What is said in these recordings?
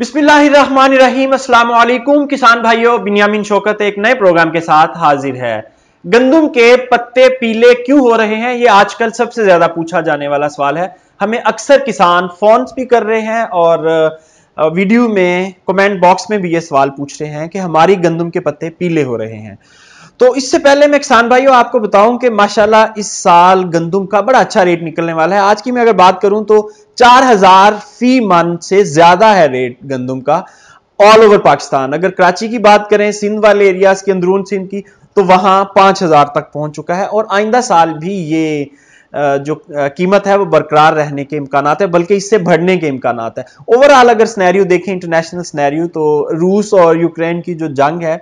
बिस्मिल्लाहिर्रहमानिर्रहीम अस्सलाम वालेकुम किसान भाइयों बिन्यामिन शौकत एक नए प्रोग्राम के साथ हाजिर है गंदम के पत्ते पीले क्यों हो रहे हैं ये आजकल सबसे ज्यादा पूछा जाने वाला सवाल है हमें अक्सर किसान फोन भी कर रहे हैं और वीडियो में कमेंट बॉक्स में भी ये सवाल पूछ रहे हैं कि हमारी गंदम के पत्ते पीले हो रहे हैं तो इससे पहले मैं किसान भाइयों आपको बताऊं कि माशाल्लाह इस साल गंदम का बड़ा अच्छा रेट निकलने वाला है आज की मैं अगर बात करूं तो 4000 फी मन से ज्यादा है रेट गंदम का ऑल ओवर पाकिस्तान अगर कराची की बात करें सिंध वाले एरियाज के अंदरून सिंध की तो वहां 5000 तक पहुंच चुका है और आइंदा साल भी ये जो कीमत है वो बरकरार रहने के इम्कान है बल्कि इससे बढ़ने के इम्कान है ओवरऑल अगर स्नैरियो देखें इंटरनेशनल स्नैरियो तो रूस और यूक्रेन की जो जंग है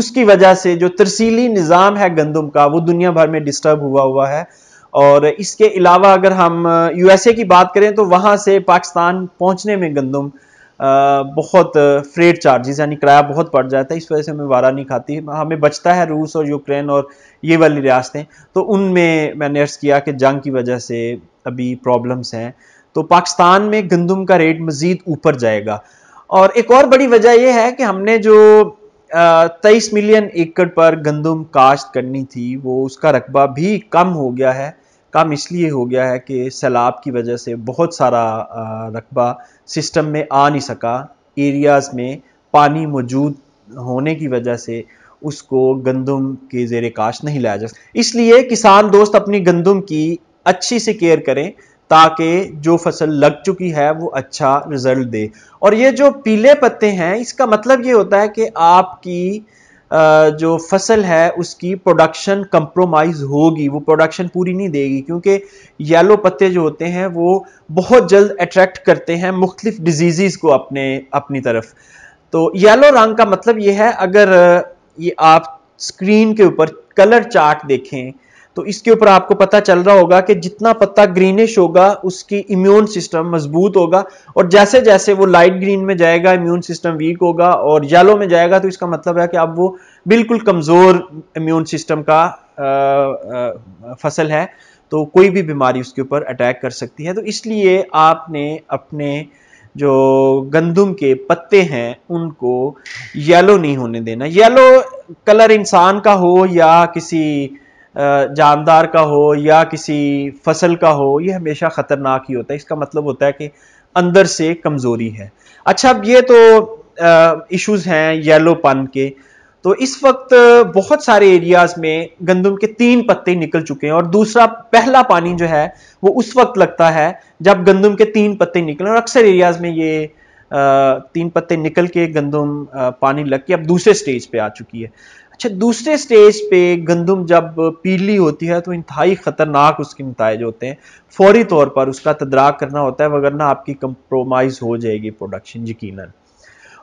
उसकी वजह से जो तरसीली निज़ाम है गंदम का वो दुनिया भर में डिस्टर्ब हुआ हुआ है और इसके अलावा अगर हम यूएसए की बात करें तो वहाँ से पाकिस्तान पहुँचने में गंदम बहुत फ्रेट चार्जेस यानी किराया बहुत पड़ जाता है इस वजह से हमें वारा नहीं खाती हमें बचता है रूस और यूक्रेन और ये वाली रियासतें तो उनमें मैंने अर्ज़ किया कि जंग की वजह से अभी प्रॉब्लम्स हैं तो पाकिस्तान में गंदम का रेट मज़ीद ऊपर जाएगा और एक और बड़ी वजह यह है कि हमने जो तेईस मिलियन एकड़ पर गंदम काश्त करनी थी वो उसका रकबा भी कम हो गया है कम इसलिए हो गया है कि सैलाब की वजह से बहुत सारा रकबा सिस्टम में आ नहीं सका एरियाज़ में पानी मौजूद होने की वजह से उसको गंदम के जेर काश नहीं लाया जा सकता इसलिए किसान दोस्त अपनी गंदम की अच्छी से केयर करें ताकि जो फसल लग चुकी है वो अच्छा रिजल्ट दे और ये जो पीले पत्ते हैं इसका मतलब ये होता है कि आपकी जो फसल है उसकी प्रोडक्शन कंप्रोमाइज़ होगी वो प्रोडक्शन पूरी नहीं देगी क्योंकि येलो पत्ते जो होते हैं वो बहुत जल्द अट्रैक्ट करते हैं मुख्तलिफ डिजीज़ को अपने अपनी तरफ तो येलो रंग का मतलब ये है अगर ये आप स्क्रीन के ऊपर कलर चार्ट देखें तो इसके ऊपर आपको पता चल रहा होगा कि जितना पत्ता ग्रीनिश होगा उसकी इम्यून सिस्टम मजबूत होगा और जैसे जैसे वो लाइट ग्रीन में जाएगा इम्यून सिस्टम वीक होगा और येलो में जाएगा तो इसका मतलब है कि अब वो बिल्कुल कमज़ोर इम्यून सिस्टम का आ, आ, फसल है तो कोई भी बीमारी उसके ऊपर अटैक कर सकती है तो इसलिए आपने अपने जो गंदम के पत्ते हैं उनको येलो नहीं होने देना येलो कलर इंसान का हो या किसी जानदार का हो या किसी फसल का हो ये हमेशा ख़तरनाक ही होता है इसका मतलब होता है कि अंदर से कमज़ोरी है अच्छा अब ये तो इश्यूज हैं येलो पन के तो इस वक्त बहुत सारे एरियाज़ में गंदम के तीन पत्ते निकल चुके हैं और दूसरा पहला पानी जो है वो उस वक्त लगता है जब गंदम के तीन पत्ते निकले और अक्सर एरियाज़ में ये तीन पत्ते निकल के गंदम पानी लग के अब दूसरे स्टेज पे आ चुकी है अच्छा दूसरे स्टेज पे गंदम जब पीली होती है तो इंतहाई ख़तरनाक उसके नतज होते हैं फौरी तौर पर उसका तदराक करना होता है वगरना आपकी कंप्रोमाइज़ हो जाएगी प्रोडक्शन यकीन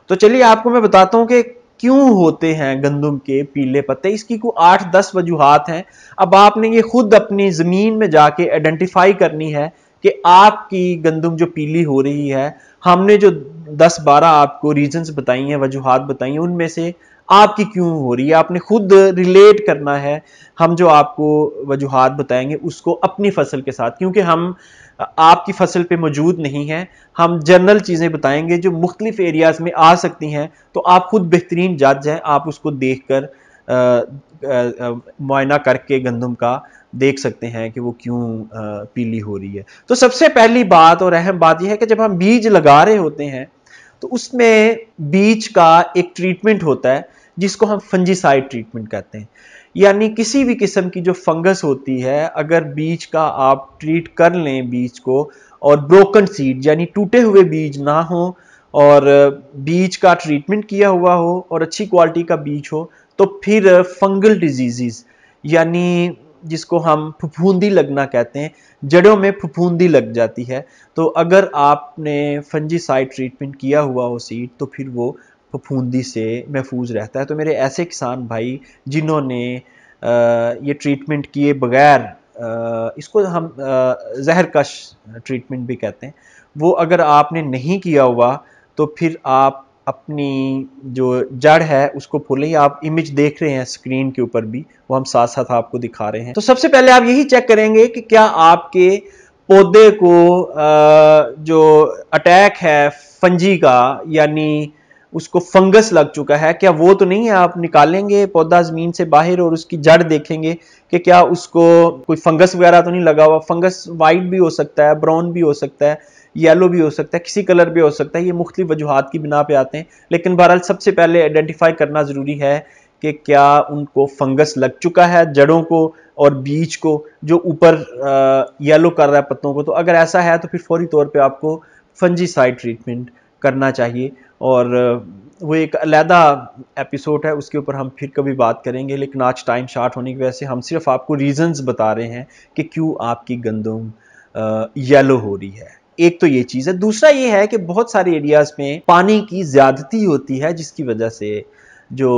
तो चलिए आपको मैं बताता हूँ कि क्यों होते हैं गंदम के पीले पत्ते इसकी को आठ दस वजूहत हैं अब आपने ये खुद अपनी ज़मीन में जाके आइडेंटिफाई करनी है कि आपकी गंदम जो पीली हो रही है हमने जो दस बारह आपको रीजन बताई हैं वजूहत बताई हैं उनमें से आपकी क्यों हो रही है आपने खुद रिलेट करना है हम जो आपको वजूहत बताएंगे उसको अपनी फसल के साथ क्योंकि हम आपकी फसल पे मौजूद नहीं है हम जनरल चीज़ें बताएंगे जो मुख्तलिफ एरियाज में आ सकती हैं तो आप खुद बेहतरीन जज हैं आप उसको देख कर मुआयना करके गंदम का देख सकते हैं कि वो क्यों पीली हो रही है तो सबसे पहली बात और अहम बात यह है कि जब हम बीज लगा रहे होते हैं तो उसमें बीज का एक ट्रीटमेंट होता है जिसको हम फंजीसाइड ट्रीटमेंट कहते हैं यानी किसी भी किस्म की जो फंगस होती है अगर बीज का आप ट्रीट कर लें बीज को और ब्रोकन सीड यानी टूटे हुए बीज ना हो और बीज का ट्रीटमेंट किया हुआ हो और अच्छी क्वालिटी का बीज हो तो फिर फंगल डिजीजेस यानी जिसको हम फफूंदी लगना कहते हैं जड़ों में फफूंदी लग जाती है तो अगर आपने फंजीसाइड ट्रीटमेंट किया हुआ हो सीड तो फिर वो फफूंदी से महफूज रहता है तो मेरे ऐसे किसान भाई जिन्होंने ये ट्रीटमेंट किए बगैर इसको हम जहरकश ट्रीटमेंट भी कहते हैं वो अगर आपने नहीं किया हुआ तो फिर आप अपनी जो जड़ है उसको फूलें आप इमेज देख रहे हैं स्क्रीन के ऊपर भी वो हम साथ साथ आपको दिखा रहे हैं तो सबसे पहले आप यही चेक करेंगे कि क्या आपके पौधे को जो अटैक है फंजी का यानी उसको फंगस लग चुका है क्या वो तो नहीं है आप निकालेंगे पौधा जमीन से बाहर और उसकी जड़ देखेंगे कि क्या उसको कोई फंगस वगैरह तो नहीं लगा हुआ फंगस वाइट भी हो सकता है ब्राउन भी हो सकता है येलो भी हो सकता है किसी कलर भी हो सकता है ये मुख्तलि वजूहत की बिना पे आते हैं लेकिन बहरहाल सबसे पहले आइडेंटिफाई करना ज़रूरी है कि क्या उनको फंगस लग चुका है जड़ों को और बीज को जो ऊपर येलो कर रहा है पत्तों को तो अगर ऐसा है तो फिर फौरी तौर पर आपको साइड ट्रीटमेंट करना चाहिए और वो एक अलहदा एपिसोड है उसके ऊपर हम फिर कभी बात करेंगे लेकिन आज टाइम शार्ट होने की वजह से हम सिर्फ आपको रीज़न्स बता रहे हैं कि क्यों आपकी गंदम येलो हो रही है एक तो ये चीज़ है दूसरा ये है कि बहुत सारे एरियाज़ में पानी की ज़्यादती होती है जिसकी वजह से जो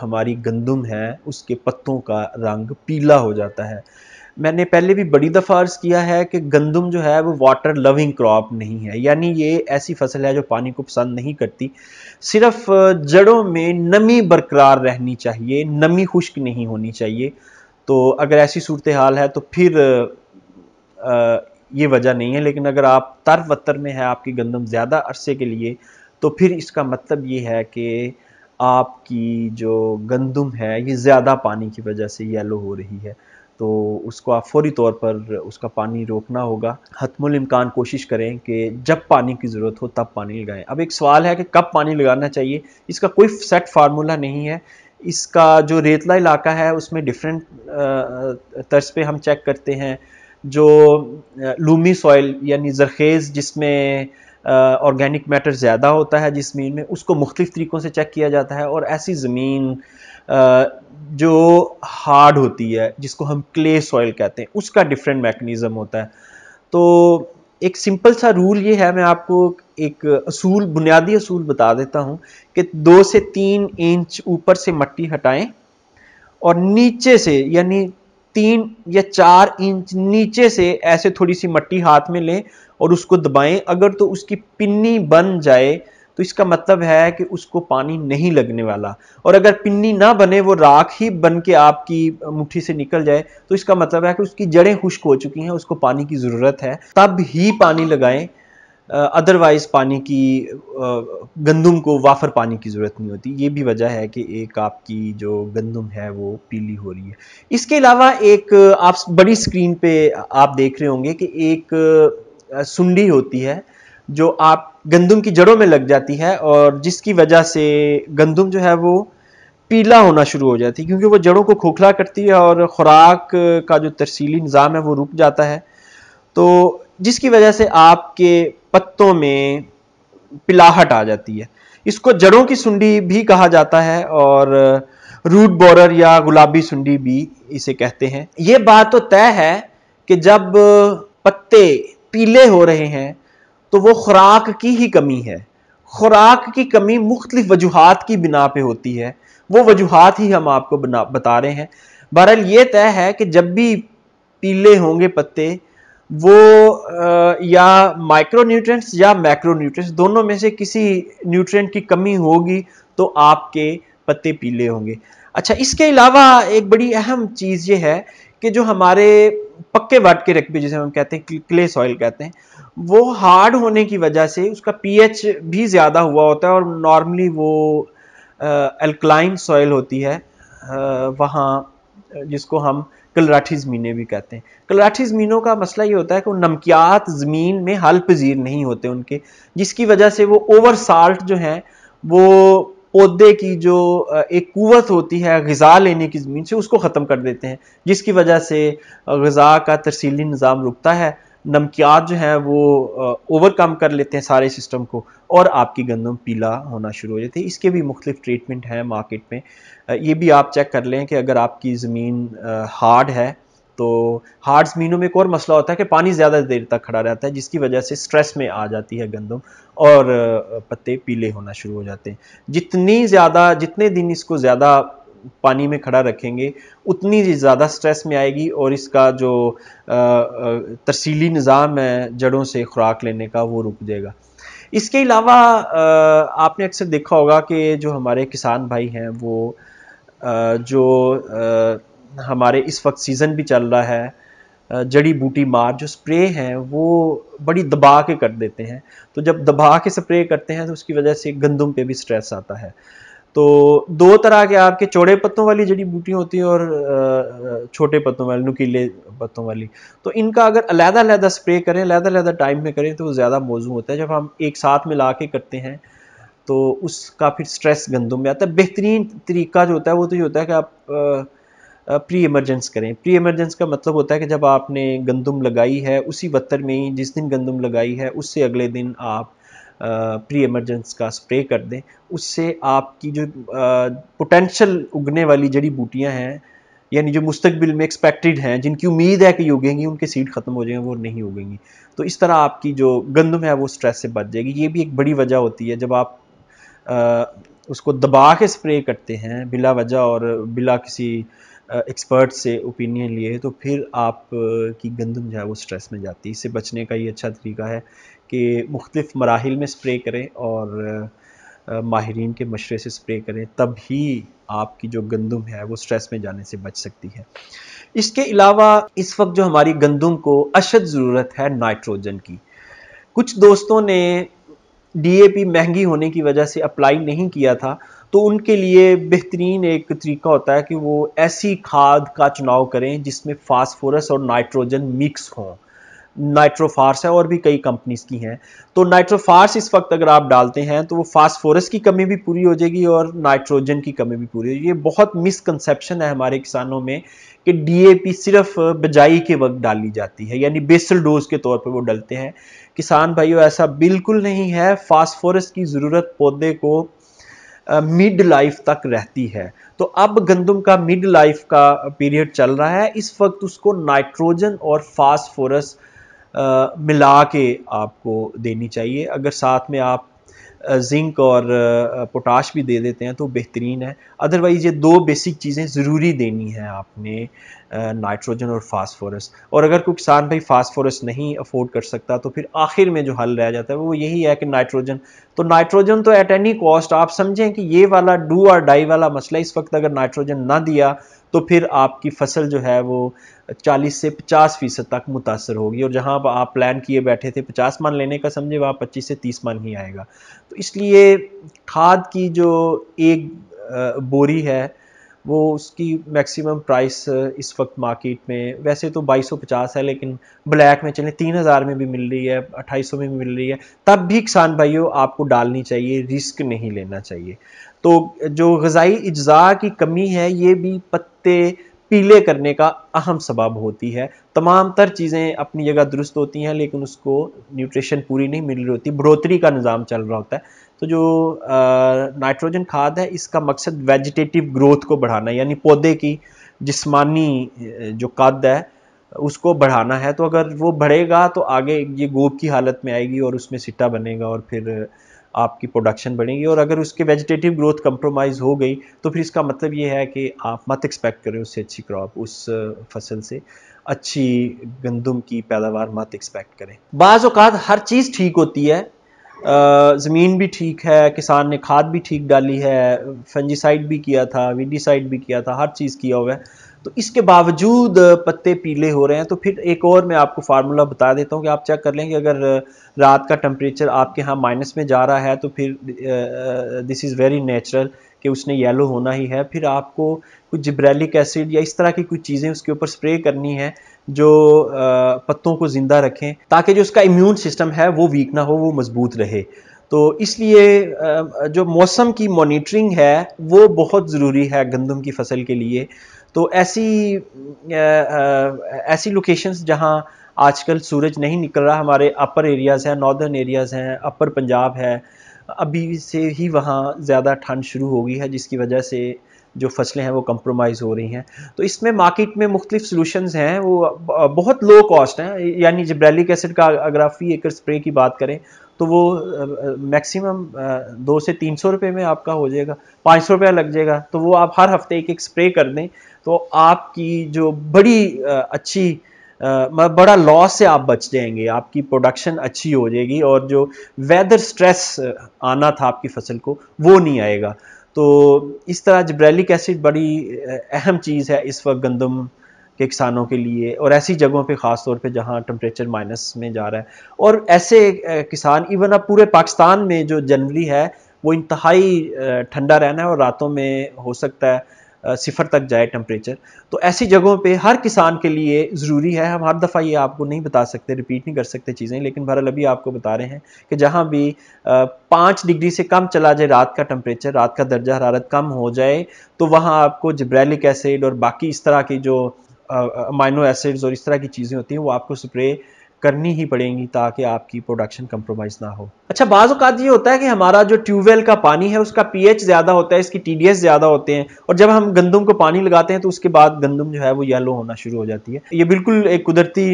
हमारी गंदम है उसके पत्तों का रंग पीला हो जाता है मैंने पहले भी बड़ी दफ़ा अर्ज़ किया है कि गंदम जो है वो वाटर लविंग क्रॉप नहीं है यानी ये ऐसी फसल है जो पानी को पसंद नहीं करती सिर्फ जड़ों में नमी बरकरार रहनी चाहिए नमी खुश्क नहीं होनी चाहिए तो अगर ऐसी सूरत हाल है तो फिर ये वजह नहीं है लेकिन अगर आप तर वतर में है आपकी गंदम ज़्यादा अरसे के लिए तो फिर इसका मतलब ये है कि आपकी जो गंदम है ये ज़्यादा पानी की वजह से येलो हो रही है तो उसको आप फौरी तौर पर उसका पानी रोकना होगा हतमुल इम्कान कोशिश करें कि जब पानी की ज़रूरत हो तब पानी लगाएं अब एक सवाल है कि कब पानी लगाना चाहिए इसका कोई सेट फार्मूला नहीं है इसका जो रेतला इलाका है उसमें डिफरेंट तर्ज पे हम चेक करते हैं जो लूमी सॉइल यानी जरखेज़ जिसमें ऑर्गेनिक मैटर ज़्यादा होता है जिस ज़मीन में उसको मुख्तलिफ़ तरीक़ों से चेक किया जाता है और ऐसी ज़मीन जो हार्ड होती है जिसको हम क्ले सॉइल कहते हैं उसका डिफरेंट मैकेनिज़्म होता है तो एक सिंपल सा रूल ये है मैं आपको एक असूल बुनियादी असूल बता देता हूँ कि दो से तीन इंच ऊपर से मट्टी हटाएं और नीचे से यानी तीन या चार इंच नीचे से ऐसे थोड़ी सी मट्टी हाथ में लें और उसको दबाएं अगर तो उसकी पिन्नी बन जाए तो इसका मतलब है कि उसको पानी नहीं लगने वाला और अगर पिन्नी ना बने वो राख ही बन के आपकी मुट्ठी से निकल जाए तो इसका मतलब है कि उसकी जड़ें खुश्क हो चुकी हैं उसको पानी की ज़रूरत है तब ही पानी लगाएं अदरवाइज पानी की गंदम को वाफर पानी की ज़रूरत नहीं होती ये भी वजह है कि एक आपकी जो गंदम है वो पीली हो रही है इसके अलावा एक आप बड़ी स्क्रीन पे आप देख रहे होंगे कि एक सुंडी होती है जो आप गंदम की जड़ों में लग जाती है और जिसकी वजह से गंदम जो है वो पीला होना शुरू हो जाती है क्योंकि वो जड़ों को खोखला करती है और ख़ुराक का जो तरसीली निज़ाम है वो रुक जाता है तो जिसकी वजह से आपके पत्तों में पिलाहट आ जाती है इसको जड़ों की सुंडी भी कहा जाता है और रूट बोरर या गुलाबी सुंडी भी इसे कहते हैं ये बात तो तय है कि जब पत्ते पीले हो रहे हैं तो वो खुराक की ही कमी है खुराक की कमी मुख्तलिफ वजूहत की बिना पे होती है वो वजूहत ही हम आपको बना बता रहे हैं बहरहाल ये तय है कि जब भी पीले होंगे पत्ते वो आ, या माइक्रो न्यूट्रेंट्स या मैक्रो न्यूट्रेंट्स दोनों में से किसी न्यूट्रेंट की कमी होगी तो आपके पत्ते पीले होंगे अच्छा इसके अलावा एक बड़ी अहम चीज़ ये है कि जो हमारे पक्के वाट के रकबे जिसे हम कहते हैं क्ले सॉइल कहते हैं वो हार्ड होने की वजह से उसका पीएच भी ज़्यादा हुआ होता है और नॉर्मली वो अल्कलाइन सॉइल होती है वहाँ जिसको हम कलराठी ज़मीनें भी कहते हैं कलराठी ज़मीनों का मसला ये होता है कि वो नमकियात ज़मीन में हल पजीर नहीं होते उनके जिसकी वजह से वो ओवर साल्ट जो हैं वो पौधे की जो एक कुवत होती है गज़ा लेने की ज़मीन से उसको ख़त्म कर देते हैं जिसकी वजह से गज़ा का तरसीली निज़ाम रुकता है नमकियात जो है वो ओवरकम कर लेते हैं सारे सिस्टम को और आपकी गंदम पीला होना शुरू हो जाती है इसके भी मुख्तलिफ ट्रीटमेंट हैं मार्केट में ये भी आप चेक कर लें कि अगर आपकी ज़मीन हार्ड है तो हार्ड्स मीनों में एक और मसला होता है कि पानी ज़्यादा देर तक खड़ा रहता है जिसकी वजह से स्ट्रेस में आ जाती है गंदम और पत्ते पीले होना शुरू हो जाते हैं जितनी ज़्यादा जितने दिन इसको ज़्यादा पानी में खड़ा रखेंगे उतनी ज़्यादा स्ट्रेस में आएगी और इसका जो तरसीली निज़ाम है जड़ों से खुराक लेने का वो रुक जाएगा इसके अलावा आपने अक्सर देखा होगा कि जो हमारे किसान भाई हैं वो जो हमारे इस वक्त सीज़न भी चल रहा है जड़ी बूटी मार जो स्प्रे हैं वो बड़ी दबा के कर देते हैं तो जब दबा के स्प्रे करते हैं तो उसकी वजह से गंदम पे भी स्ट्रेस आता है तो दो तरह के आपके चौड़े पत्तों वाली जड़ी बूटी होती है और छोटे पत्तों वाली नुकीले पत्तों वाली तो इनका अगर अलहदा अलहदा स्प्रे करें अलहदा अलहदा टाइम में करें तो ज़्यादा मौजू होता है जब हम एक साथ मिला के करते हैं तो उसका फिर स्ट्रेस गंदम में आता है बेहतरीन तरीका जो होता है वो तो ये होता है कि आप प्री एमरजेंस करें प्री एमरजेंस का मतलब होता है कि जब आपने गंदम लगाई है उसी बत्तर में ही जिस दिन गंदम लगाई है उससे अगले दिन आप प्री एमरजेंस का स्प्रे कर दें उससे आपकी जो पोटेंशल उगने वाली जड़ी बूटियां हैं यानी जो मुस्तबिल में एक्सपेक्टेड हैं जिनकी उम्मीद है कि उगेंगी उनके सीड ख़त्म हो जाएंगे वो नहीं उगेंगी तो इस तरह आपकी जो गंदम है वो स्ट्रेस से बच जाएगी ये भी एक बड़ी वजह होती है जब आप आ, उसको दबा के स्प्रे करते हैं बिला वजह और बिला किसी एक्सपर्ट से ओपिनियन लिए तो फिर आप की गंदम जो है वो स्ट्रेस में जाती है इससे बचने का ये अच्छा तरीका है कि मुख्तफ मराहल में स्प्रे करें और माहरीन के मशरे से स्प्रे करें तब ही आपकी जो गंदम है वो स्ट्रेस में जाने से बच सकती है इसके अलावा इस वक्त जो हमारी गंदम को अशद ज़रूरत है नाइट्रोजन की कुछ दोस्तों ने पी महंगी होने की वजह से अप्लाई नहीं किया था तो उनके लिए बेहतरीन एक तरीका होता है कि वो ऐसी खाद का चुनाव करें जिसमें फास्फोरस और नाइट्रोजन मिक्स हों नाइट्रोफार्स है और भी कई कंपनीज की हैं तो नाइट्रोफार्स इस वक्त अगर आप डालते हैं तो वो फास्फोरस की कमी भी पूरी हो जाएगी और नाइट्रोजन की कमी भी पूरी हो जाएगी ये बहुत मिसकंसेप्शन है हमारे किसानों में कि डीएपी सिर्फ बजाई के वक्त डाली जाती है यानी बेसल डोज के तौर पर वो डलते हैं किसान भाइयों ऐसा बिल्कुल नहीं है फास्फोरस की ज़रूरत पौधे को मिड लाइफ तक रहती है तो अब गंदम का मिड लाइफ का पीरियड चल रहा है इस वक्त उसको नाइट्रोजन और फास्फोरस मिला के आपको देनी चाहिए अगर साथ में आप जिंक और पोटाश भी दे देते हैं तो बेहतरीन है अदरवाइज़ ये दो बेसिक चीज़ें ज़रूरी देनी है आपने नाइट्रोजन और फास्फोरस और अगर कोई किसान भाई फास्फोरस नहीं अफोर्ड कर सकता तो फिर आखिर में जो हल रह जाता है वो यही है कि नाइट्रोजन तो नाइट्रोजन तो एट एनी कॉस्ट आप समझें कि ये वाला डू और डाई वाला मसला इस वक्त अगर नाइट्रोजन ना दिया तो फिर आपकी फसल जो है वो 40 से 50 फीसद तक मुतासर होगी और जहां आप प्लान किए बैठे थे 50 मान लेने का समझे वहाँ 25 से 30 मान ही आएगा तो इसलिए खाद की जो एक बोरी है वो उसकी मैक्सिमम प्राइस इस वक्त मार्केट में वैसे तो 2250 है लेकिन ब्लैक में चले 3000 में भी मिल रही है 2800 में भी मिल रही है तब भी किसान भाइयों आपको डालनी चाहिए रिस्क नहीं लेना चाहिए तो जो गज़ाई अज्जा की कमी है ये भी पत्ते पीले करने का अहम सबब होती है तमाम तर चीज़ें अपनी जगह दुरुस्त होती हैं लेकिन उसको न्यूट्रिशन पूरी नहीं मिल रही होती बढ़ोतरी का निज़ाम चल रहा होता है तो जो नाइट्रोजन खाद है इसका मकसद वेजिटेटिव ग्रोथ को बढ़ाना यानी पौधे की जिस्मानी जो कद है उसको बढ़ाना है तो अगर वो बढ़ेगा तो आगे ये गोब की हालत में आएगी और उसमें सिट्टा बनेगा और फिर आपकी प्रोडक्शन बढ़ेगी और अगर उसके वेजिटेटिव ग्रोथ कंप्रोमाइज़ हो गई तो फिर इसका मतलब ये है कि आप मत एक्सपेक्ट करें उससे अच्छी क्रॉप उस फसल से अच्छी गंदम की पैदावार मत एक्सपेक्ट करें बाज़ अवत हर चीज़ ठीक होती है ज़मीन भी ठीक है किसान ने खाद भी ठीक डाली है फंजीसाइड भी किया था वीडीसाइड भी किया था हर चीज़ किया हुआ है तो इसके बावजूद पत्ते पीले हो रहे हैं तो फिर एक और मैं आपको फार्मूला बता देता हूँ कि आप चेक कर लें कि अगर रात का टम्परेचर आपके यहाँ माइनस में जा रहा है तो फिर दिस इज़ वेरी नेचुरल कि उसने येलो होना ही है फिर आपको कुछ जिब्रेलिक एसिड या इस तरह की कुछ चीज़ें उसके ऊपर स्प्रे करनी है जो पत्तों को ज़िंदा रखें ताकि जो उसका इम्यून सिस्टम है वो वीक ना हो वो मज़बूत रहे तो इसलिए जो मौसम की मॉनिटरिंग है वो बहुत ज़रूरी है गंदम की फसल के लिए तो ऐसी ऐसी लोकेशंस जहां आजकल सूरज नहीं निकल रहा हमारे अपर एरियाज़ हैं नॉर्दर्न एरियाज़ हैं अपर पंजाब है अभी से ही वहाँ ज़्यादा ठंड शुरू हो गई है जिसकी वजह से जो फसलें हैं वो कंप्रोमाइज़ हो रही हैं तो इसमें मार्केट में मुख्तलिफ सोलूशन हैं वो बहुत लो कॉस्ट हैं यानी जब्रैलिक एसिड का अगर आप फी एकड़ स्प्रे की बात करें तो वो मैक्सिमम दो से तीन सौ रुपये में आपका हो जाएगा पाँच सौ रुपया लग जाएगा तो वो आप हर हफ्ते एक एक स्प्रे कर दें तो आपकी जो बड़ी अच्छी बड़ा लॉस से आप बच जाएंगे आपकी प्रोडक्शन अच्छी हो जाएगी और जो वेदर स्ट्रेस आना था आपकी फसल को वो नहीं आएगा तो इस तरह जब्रैलिक एसिड बड़ी अहम चीज़ है इस वक्त गंदम के किसानों के लिए और ऐसी जगहों पे ख़ास तौर पे जहाँ टम्परेचर माइनस में जा रहा है और ऐसे किसान इवन अब पूरे पाकिस्तान में जो जनवरी है वो इंतहाई ठंडा रहना है और रातों में हो सकता है सिफर तक जाए टम्परेचर तो ऐसी जगहों पे हर किसान के लिए ज़रूरी है हम हर दफ़ा ये आपको नहीं बता सकते रिपीट नहीं कर सकते चीज़ें लेकिन बहरहाल अभी आपको बता रहे हैं कि जहाँ भी पाँच डिग्री से कम चला जाए रात का टम्परेचर रात का दर्जा हरारत कम हो जाए तो वहाँ आपको जब्रैलिक एसिड और बाकी इस तरह की जो अमाइनो एसिड्स और इस तरह की चीज़ें होती हैं वो आपको स्प्रे करनी ही पड़ेंगी ताकि आपकी प्रोडक्शन कंप्रोमाइज़ ना हो अच्छा बाज़ अवत ये होता है कि हमारा जो ट्यूबवेल का पानी है उसका पीएच ज़्यादा होता है इसकी टीडीएस ज़्यादा होते हैं और जब हम गंदम को पानी लगाते हैं तो उसके बाद गंदम जो है वो येलो होना शुरू हो जाती है ये बिल्कुल एक कुदरती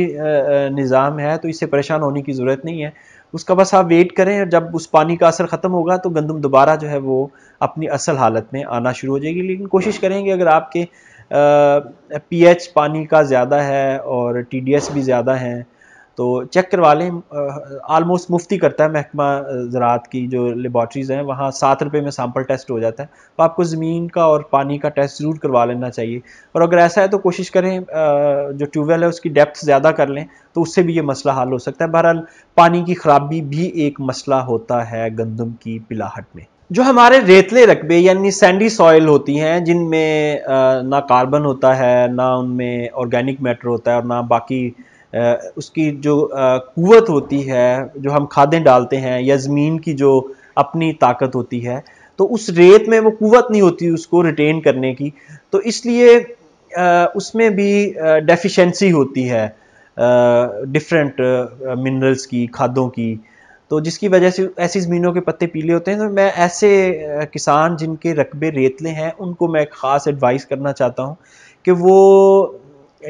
निज़ाम है तो इससे परेशान होने की ज़रूरत नहीं है उसका बस आप वेट करें और जब उस पानी का असर ख़त्म होगा तो गंदम दोबारा जो है वो अपनी असल हालत में आना शुरू हो जाएगी लेकिन कोशिश करेंगे अगर आपके पीएच पानी का ज़्यादा है और टीडीएस भी ज़्यादा हैं तो चेक करवा लें आलमोस्ट मुफ्ती करता है महकमा ज़रात की जो लेबॉर्ट्रीज़ हैं वहाँ सात रुपये में सैम्पल टेस्ट हो जाता है तो आपको ज़मीन का और पानी का टेस्ट ज़रूर करवा लेना चाहिए और अगर ऐसा है तो कोशिश करें जो ट्यूबवेल है उसकी डेप्थ ज़्यादा कर लें तो उससे भी ये मसला हल हो सकता है बहरहाल पानी की ख़राबी भी एक मसला होता है गंदम की पिलाहट में जो हमारे रेतले रकबे यानी सैंडी सॉइल होती हैं जिनमें ना कार्बन होता है ना उनमें ऑर्गेनिक मैटर होता है और ना बाकी आ, उसकी जो कुत होती है जो हम खादें डालते हैं या ज़मीन की जो अपनी ताकत होती है तो उस रेत में वो कुत नहीं होती उसको रिटेन करने की तो इसलिए उसमें भी डेफिशिएंसी होती है डिफरेंट मिनरल्स की खादों की तो जिसकी वजह से ऐसी ज़मीनों के पत्ते पीले होते हैं तो मैं ऐसे किसान जिनके रकबे रेतले हैं उनको मैं ख़ास एडवाइस करना चाहता हूँ कि वो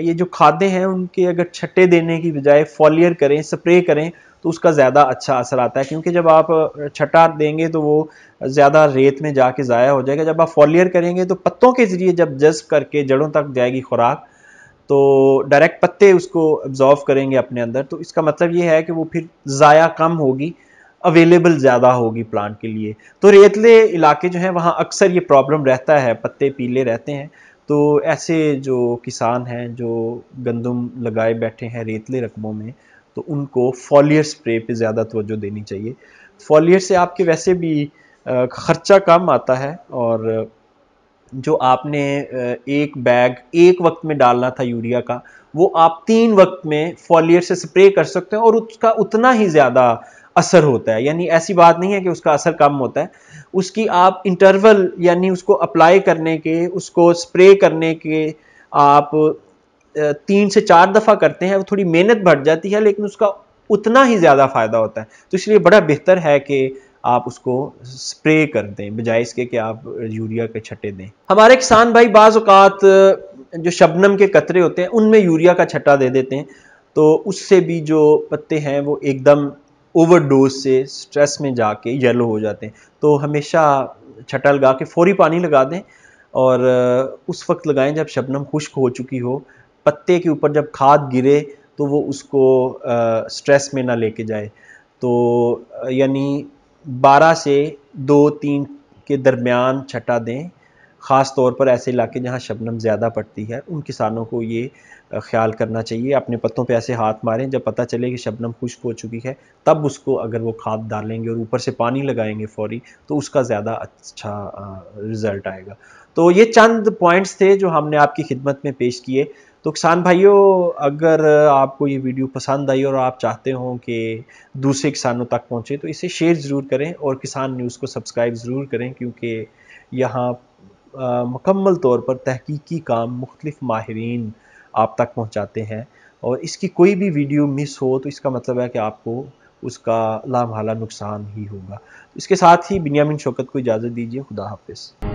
ये जो खादें हैं उनके अगर छट्टे देने की बजाय फॉलियर करें स्प्रे करें तो उसका ज़्यादा अच्छा असर आता है क्योंकि जब आप छटा देंगे तो वो ज़्यादा रेत में जाके ज़ाया हो जाएगा जब आप फॉलियर करेंगे तो पत्तों के ज़रिए जब जज्ब करके जड़ों तक जाएगी खुराक तो डायरेक्ट पत्ते उसको एब्जॉर्व करेंगे अपने अंदर तो इसका मतलब ये है कि वो फिर ज़ाया कम होगी अवेलेबल ज़्यादा होगी प्लांट के लिए तो रेतले इलाके जो हैं वहाँ अक्सर ये प्रॉब्लम रहता है पत्ते पीले रहते हैं तो ऐसे जो किसान हैं जो गंदम लगाए बैठे हैं रेतले रकमों में तो उनको फॉलियर स्प्रे पे ज़्यादा तवज्जो देनी चाहिए फॉलियर से आपके वैसे भी ख़र्चा कम आता है और जो आपने एक बैग एक वक्त में डालना था यूरिया का वो आप तीन वक्त में फॉलियर से स्प्रे कर सकते हैं और उसका उतना ही ज़्यादा असर होता है यानी ऐसी बात नहीं है कि उसका असर कम होता है उसकी आप इंटरवल यानी उसको अप्लाई करने के उसको स्प्रे करने के आप तीन से चार दफ़ा करते हैं वो थोड़ी मेहनत बढ़ जाती है लेकिन उसका उतना ही ज़्यादा फ़ायदा होता है तो इसलिए बड़ा बेहतर है कि आप उसको स्प्रे कर दें बजाय इसके कि आप यूरिया के छट्टे दें हमारे किसान भाई बाज़ात जो शबनम के कतरे होते हैं उनमें यूरिया का छट्टा दे देते हैं तो उससे भी जो पत्ते हैं वो एकदम ओवरडोज से स्ट्रेस में जाके येलो हो जाते हैं तो हमेशा छट्टा लगा के फौरी पानी लगा दें और उस वक्त लगाएं जब शबनम खुश्क हो चुकी हो पत्ते के ऊपर जब खाद गिरे तो वो उसको आ, स्ट्रेस में ना लेके जाए तो यानी 12 से दो तीन के दरमियान छटा दें ख़ास तौर पर ऐसे इलाके जहाँ शबनम ज़्यादा पड़ती है उन किसानों को ये ख्याल करना चाहिए अपने पत्तों पे ऐसे हाथ मारें जब पता चले कि शबनम खुश्क हो चुकी है तब उसको अगर वो खाद डालेंगे और ऊपर से पानी लगाएंगे फौरी तो उसका ज़्यादा अच्छा रिज़ल्ट आएगा तो ये चंद पॉइंट्स थे जो हमने आपकी खिदमत में पेश किए तो किसान भाइयों अगर आपको ये वीडियो पसंद आई और आप चाहते हो कि दूसरे किसानों तक पहुंचे तो इसे शेयर ज़रूर करें और किसान न्यूज़ को सब्सक्राइब ज़रूर करें क्योंकि यहाँ मुकम्मल तौर पर तहकीकी काम मुख्तलिफ माहरीन आप तक पहुँचाते हैं और इसकी कोई भी वीडियो मिस हो तो इसका मतलब है कि आपको उसका लामहला नुकसान ही होगा इसके साथ ही बिनियामिन शौकत को इजाज़त दीजिए खुदा हाफिज़